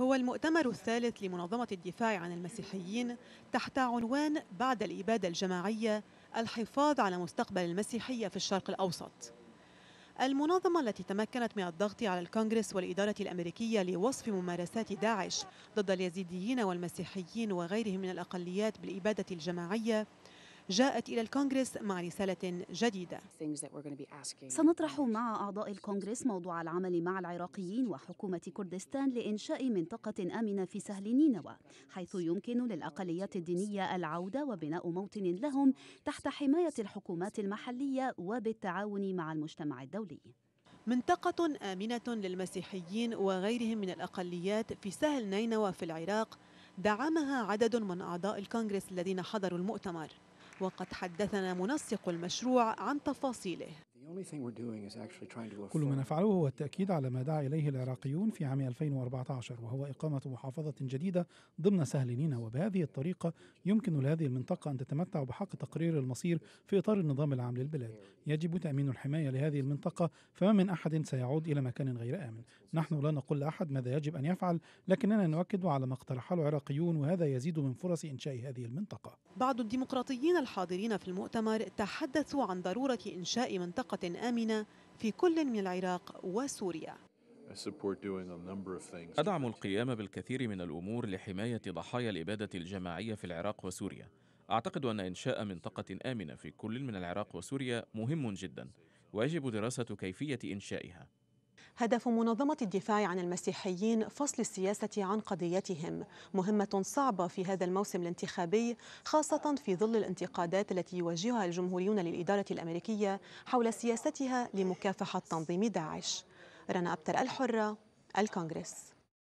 هو المؤتمر الثالث لمنظمة الدفاع عن المسيحيين تحت عنوان بعد الإبادة الجماعية الحفاظ على مستقبل المسيحية في الشرق الأوسط المنظمة التي تمكنت من الضغط على الكونغرس والإدارة الأمريكية لوصف ممارسات داعش ضد اليزيديين والمسيحيين وغيرهم من الأقليات بالإبادة الجماعية جاءت إلى الكونغرس مع رسالة جديدة سنطرح مع أعضاء الكونغرس موضوع العمل مع العراقيين وحكومة كردستان لإنشاء منطقة آمنة في سهل نينوى حيث يمكن للأقليات الدينية العودة وبناء موطن لهم تحت حماية الحكومات المحلية وبالتعاون مع المجتمع الدولي منطقة آمنة للمسيحيين وغيرهم من الأقليات في سهل نينوى في العراق دعمها عدد من أعضاء الكونغرس الذين حضروا المؤتمر وقد حدثنا منسق المشروع عن تفاصيله كل ما نفعله هو التأكيد على ما دعا إليه العراقيون في عام 2014 وهو إقامة محافظة جديدة ضمن سهل نينا وبهذه الطريقة يمكن لهذه المنطقة أن تتمتع بحق تقرير المصير في إطار النظام العام للبلاد يجب تأمين الحماية لهذه المنطقة فما من أحد سيعود إلى مكان غير آمن نحن لا نقول لأحد ماذا يجب أن يفعل لكننا نؤكد على ما اقترحه العراقيون وهذا يزيد من فرص إنشاء هذه المنطقة بعض الديمقراطيين الحاضرين في المؤتمر تحدثوا عن ضرورة إنشاء منطقة آمنة في كل من العراق وسوريا أدعم القيام بالكثير من الأمور لحماية ضحايا الإبادة الجماعية في العراق وسوريا أعتقد أن إنشاء منطقة آمنة في كل من العراق وسوريا مهم جدا ويجب دراسة كيفية إنشائها هدف منظمة الدفاع عن المسيحيين فصل السياسة عن قضيتهم مهمة صعبة في هذا الموسم الانتخابي خاصة في ظل الانتقادات التي يوجهها الجمهوريون للإدارة الأمريكية حول سياستها لمكافحة تنظيم داعش رنا أبتر الحرة الكونغرس